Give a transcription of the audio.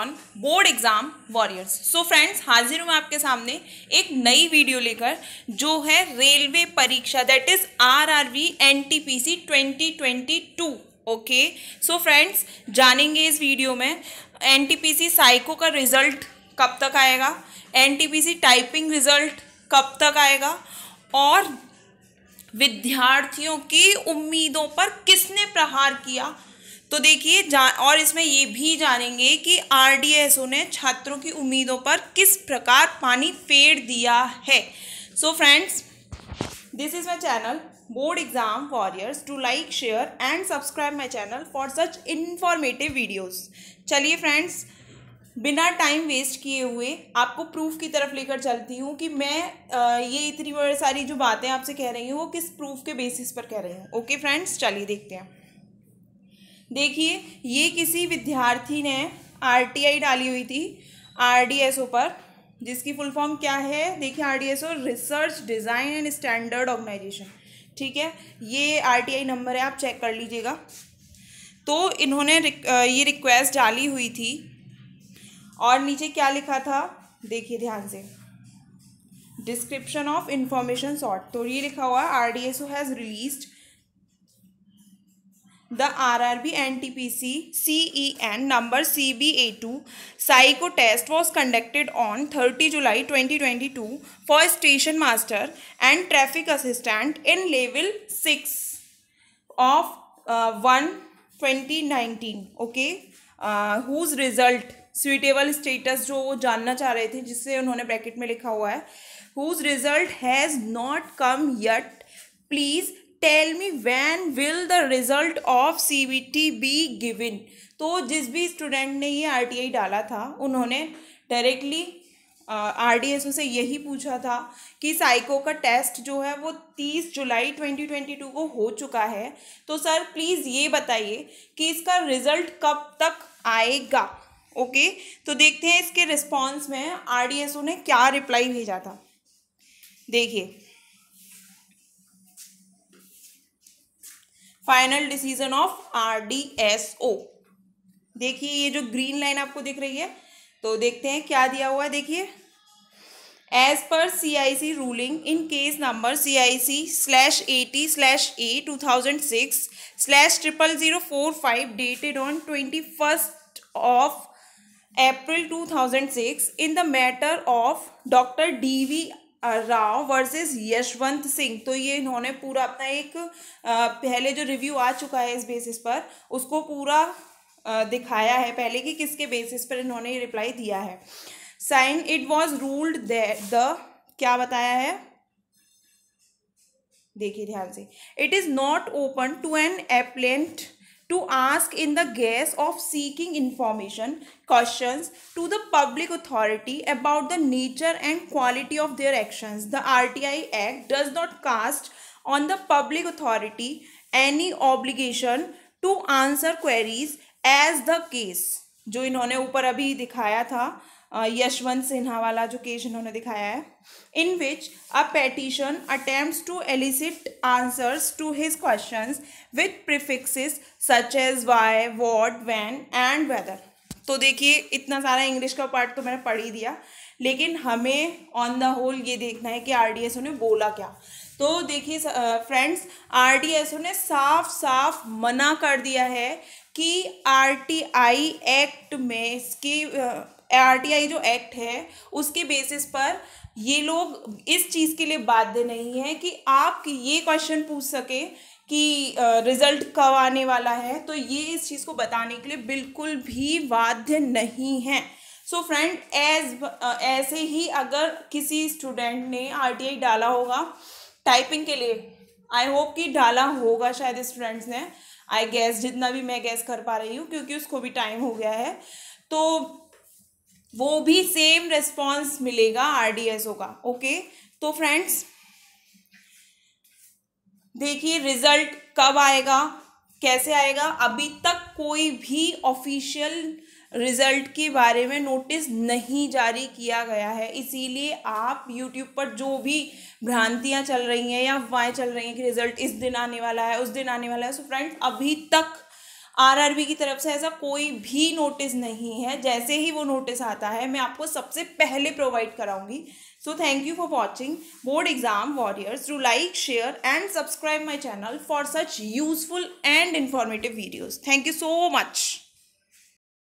on board exam warriors so friends हाजिर हूँ आपके सामने एक नई वीडियो लेकर जो है रेलवे परीक्षा that is R R V N T P C twenty twenty two okay so friends जानेंगे इस वीडियो में N T P C psycho का रिजल्ट कब तक आएगा N T P C typing result कब तक आएगा और विद्यार्थियों की उम्मीदों पर किसने प्रहार किया तो देखिए और इसमें ये भी जानेंगे कि ओ ने छात्रों की उम्मीदों पर किस प्रकार पानी फेर दिया है so friends this is my channel board exam warriors to like share and subscribe my channel for such informative videos चलिए फ्रेंड्स बिना टाइम वेस्ट किए हुए आपको प्रूफ की तरफ लेकर चलती हूँ कि मैं आ, ये इतनी सारी जो बातें आपसे कह रही हूँ वो किस प्रूफ के बेसिस पर कह रही हूँ ओके फ्रेंड्स चलिए देखते हैं देखिए ये किसी विद्यार्थी ने आरटीआई डाली हुई थी आरडीएसओ पर जिसकी फुल फॉर्म क्या है देखिए RDSO research design and standard organisation ठीक है ये आरटीआई नंबर है आप चेक कर लीजिएगा तो इन्होंने रिक, ये रिक्वेस्ट डाली हुई थी और नीचे क्या लिखा था देखिए ध्यान से डिस्क्रिप्शन ऑफ इंफॉर्मेशन सॉर्ट तो ये लिखा हुआ R D S O has released the R R B N T P C C E N number C B A two psycho test was conducted on thirty July twenty twenty two for station master and traffic assistant in level six of one twenty nineteen okay whose result suitable status जो वो जानना चाह रहे थे जिससे उन्होंने bracket में लिखा हुआ है whose result has not come yet please tell me when will the result of C B T be given तो जिस भी स्टूडेंट ने ये आर टी आई डाला था उन्होंने directly R D S O से यही पूछा था कि साइको का टेस्ट जो है वो तीस जुलाई ट्वेंटी ट्वेंटी टू को हो चुका है तो सर प्लीज़ ये बताइए कि इसका रिजल्ट कब तक आएगा ओके तो देखते हैं इसके रिस्पॉन्स में आर डी एस ओ ने क्या रिप्लाई भेजा था देखिए final decision of R D S O देखिए ये जो ग्रीन लाइन आपको दिख रही है तो देखते हैं क्या दिया हुआ है देखिए as per C I C ruling in case number C I C slash AT slash A two thousand six slash triple zero four five dated on twenty first of April two thousand six in the matter of doctor D V Rao versus Yashwant Singh तो ये इन्होंने पूरा अपना एक पहले जो review आ चुका है इस बेसिस पर उसको पूरा दिखाया है पहले कि किसके बेसिस पर इन्होंने रिप्लाई दिया है since it was ruled the क्या बताया है देखिए ध्यान से it is not open to an appellant to ask in the guise of seeking information questions to the public authority about the nature and quality of their action the R T I act does not cast on the public authority any obligation to answer queries as the case जो इन्होंने ऊपर अभी दिखाया था यशवंत सिन्हा वाला जो case इन्होंने दिखाया है in which a petition attempt to elicit answers to his question with prefixes such as why what when and whether तो देखिए इतना सारा इंग्लिश का पार्ट तो मैंने पढ़ ही दिया लेकिन हमें ऑन द होल ये देखना है कि आर डी एस ओ ने बोला क्या तो देखिए friends R D S O ने साफ साफ मना कर दिया है कि आर टी आई एक्ट में इसकी आरटीआई जो एक्ट है उसके बेसिस पर ये लोग इस चीज़ के लिए बाध्य नहीं है कि आप ये क्वेश्चन पूछ सके कि रिजल्ट कब आने वाला है तो ये इस चीज़ को बताने के लिए बिल्कुल भी बाध्य नहीं है सो फ्रेंड एज ऐसे ही अगर किसी स्टूडेंट ने आई डाला होगा टाइपिंग के लिए आई होप कि डाला होगा शायद स्टूडेंट्स ने आई गैस जितना भी मैं गैस कर पा रही हूँ क्योंकि उसको भी टाइम हो गया है तो वो भी सेम रेस्पॉन्स मिलेगा आरडीएसओ का ओके तो फ्रेंड्स देखिए रिजल्ट कब आएगा कैसे आएगा अभी तक कोई भी ऑफिशियल रिजल्ट के बारे में नोटिस नहीं जारी किया गया है इसीलिए आप यूट्यूब पर जो भी भ्रांतियां चल रही हैं या अफवाहें चल रही हैं कि रिजल्ट इस दिन आने वाला है उस दिन आने वाला है सो फ्रेंड्स अभी तक आरआरबी की तरफ से ऐसा कोई भी नोटिस नहीं है जैसे ही वो नोटिस आता है मैं आपको सबसे पहले प्रोवाइड कराऊंगी so thank you for watching board exam warriors to like share and subscribe my channel for such useful and informative videos thank you so much